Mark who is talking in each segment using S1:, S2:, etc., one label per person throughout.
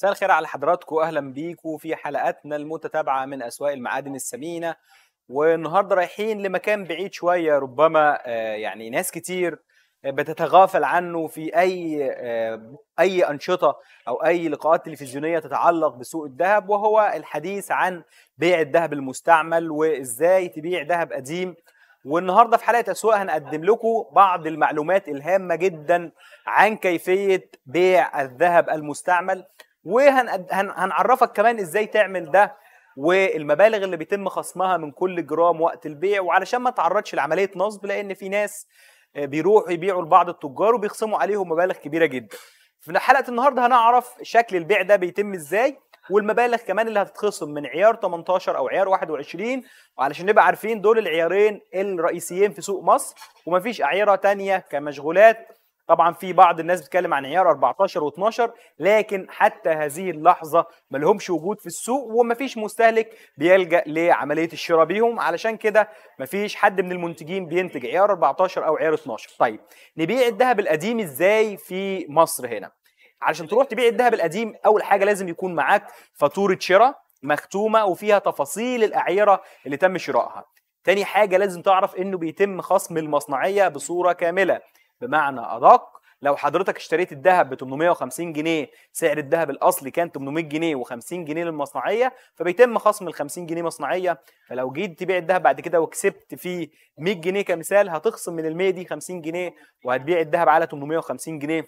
S1: مساء الخير على حضراتكم اهلا بيكم في حلقاتنا المتتابعه من اسواق المعادن الثمينه والنهارده رايحين لمكان بعيد شويه ربما آه، يعني ناس كتير آه، بتتغافل عنه في اي آه، اي انشطه او اي لقاءات تلفزيونيه تتعلق بسوق الذهب وهو الحديث عن بيع الذهب المستعمل وازاي تبيع ذهب قديم والنهارده في حلقه اسواق هنقدم لكم بعض المعلومات الهامه جدا عن كيفيه بيع الذهب المستعمل وهنعرفك كمان ازاي تعمل ده والمبالغ اللي بيتم خصمها من كل جرام وقت البيع وعلشان ما تعرضش لعمليه نصب لان في ناس آه، بيروحوا يبيعوا لبعض التجار وبيخصموا عليهم مبالغ كبيره جدا في حلقه النهارده هنعرف شكل البيع ده بيتم ازاي والمبالغ كمان اللي هتتخصم من عيار 18 او عيار 21 وعلشان نبقى عارفين دول العيارين الرئيسيين في سوق مصر ومفيش اعيره تانية كمشغولات طبعا في بعض الناس بتتكلم عن عيار 14 و12 لكن حتى هذه اللحظه ما لهمش وجود في السوق ومفيش مستهلك بيلجا لعمليه الشراء بيهم علشان كده مفيش حد من المنتجين بينتج عيار 14 او عيار 12 طيب نبيع الذهب القديم ازاي في مصر هنا علشان تروح تبيع الذهب القديم اول حاجه لازم يكون معاك فاتوره شراء مختومه وفيها تفاصيل الاعيره اللي تم شرائها تاني حاجه لازم تعرف انه بيتم خصم المصنعيه بصوره كامله بمعنى ادق لو حضرتك اشتريت الذهب ب 850 جنيه سعر الذهب الاصلي كان 800 جنيه و50 جنيه للمصنعيه فبيتم خصم ال 50 جنيه مصنعيه فلو جيت تبيع الذهب بعد كده وكسبت فيه 100 جنيه كمثال هتخصم من ال 100 دي 50 جنيه وهتبيع الذهب على 850 جنيه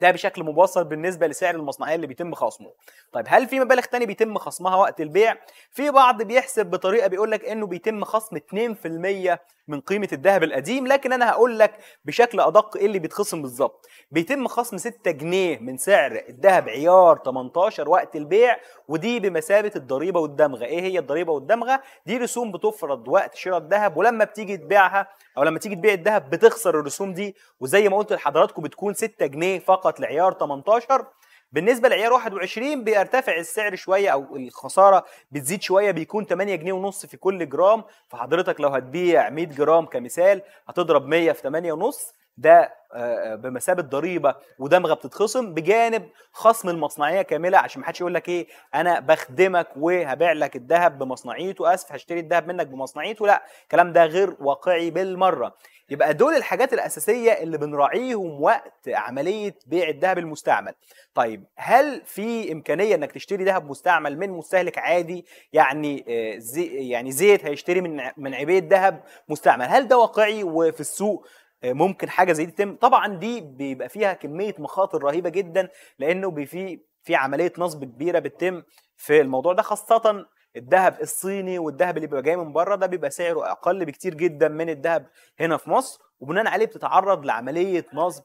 S1: ده بشكل مبسط بالنسبه لسعر المصنعيه اللي بيتم خصمه طيب هل في مبالغ تانية بيتم خصمها وقت البيع في بعض بيحسب بطريقه بيقول لك انه بيتم خصم 2% من قيمه الذهب القديم لكن انا هقول لك بشكل ادق ايه اللي بيتخصم بالظبط بيتم خصم 6 جنيه من سعر الذهب عيار 18 وقت البيع ودي بمثابه الضريبه والدمغه ايه هي الضريبه والدمغه دي رسوم بتفرض وقت شراء الذهب ولما بتيجي تبيعها او لما تيجي تبيع الذهب بتخسر الرسوم دي وزي ما قلت لحضراتكم بتكون 6 جنيه فقط فقط لعيار 18 بالنسبة لعيار 21 بيرتفع السعر شوية أو الخسارة بتزيد شوية بيكون 8 جنيه ونص في كل جرام فحضرتك لو هتبيع 100 جرام كمثال هتضرب 100 في 8 ونص ده آه، آه، بمثابه ضريبه ودمغه بتتخصم بجانب خصم المصنعيه كامله عشان ما حدش يقول لك ايه انا بخدمك وهبيع لك الذهب بمصنعيته اسف هشتري الذهب منك بمصنعيته لا الكلام ده غير واقعي بالمره يبقى دول الحاجات الاساسيه اللي بنراعيهم وقت عمليه بيع الذهب المستعمل طيب هل في امكانيه انك تشتري ذهب مستعمل من مستهلك عادي يعني آه، زي يعني زيت هيشتري من من عبيد ذهب مستعمل هل ده واقعي وفي السوق ممكن حاجه زي دي تتم طبعا دي بيبقى فيها كميه مخاطر رهيبه جدا لانه في في عمليه نصب كبيره بتتم في الموضوع ده خاصه الذهب الصيني والذهب اللي بيبقى جاي من بره ده بيبقى سعره اقل بكتير جدا من الذهب هنا في مصر وبناء عليه بتتعرض لعمليه نصب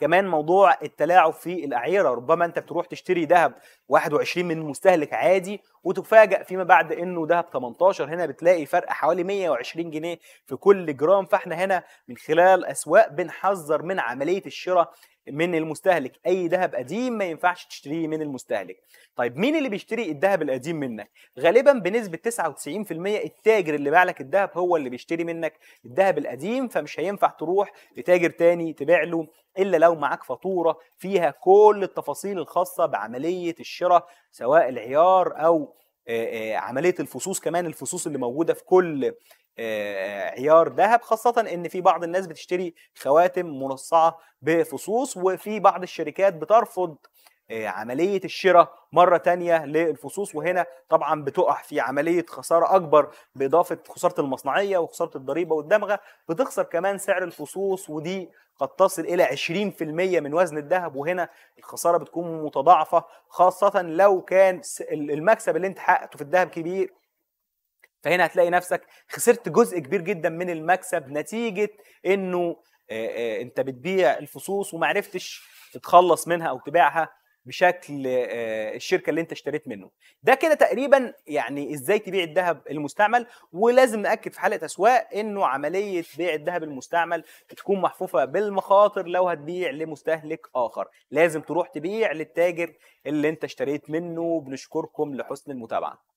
S1: كمان موضوع التلاعب في الاعيره ربما انت بتروح تشتري ذهب 21 من مستهلك عادي وتفاجئ فيما بعد انه ذهب 18 هنا بتلاقي فرق حوالي 120 جنيه في كل جرام فاحنا هنا من خلال اسواق بنحذر من عمليه الشراء من المستهلك اي ذهب قديم ما ينفعش تشتريه من المستهلك طيب مين اللي بيشتري الذهب القديم منك غالبا بنسبه 99% التاجر اللي باع لك الذهب هو اللي بيشتري منك الذهب القديم فمش هينفع تروح لتاجر تاني تبيع له الا لو معاك فاتوره فيها كل التفاصيل الخاصه بعمليه الشراء سواء العيار او عمليه الفصوص كمان الفصوص اللي موجوده في كل آه، عيار ذهب خاصة إن في بعض الناس بتشتري خواتم منصعة بفصوص وفي بعض الشركات بترفض آه، عملية الشراء مرة تانية للفصوص وهنا طبعا بتقع في عملية خسارة أكبر بإضافة خسارة المصنعية وخسارة الضريبة والدمغة بتخسر كمان سعر الفصوص ودي قد تصل إلى 20% من وزن الذهب وهنا الخسارة بتكون متضاعفة خاصة لو كان المكسب اللي انت حققته في الذهب كبير فهنا هتلاقي نفسك خسرت جزء كبير جدا من المكسب نتيجه انه انت بتبيع الفصوص وما عرفتش تتخلص منها او تبيعها بشكل الشركه اللي انت اشتريت منه ده كده تقريبا يعني ازاي تبيع الذهب المستعمل ولازم ناكد في حلقه اسواق انه عمليه بيع الذهب المستعمل تكون محفوفه بالمخاطر لو هتبيع لمستهلك اخر لازم تروح تبيع للتاجر اللي انت اشتريت منه بنشكركم لحسن المتابعه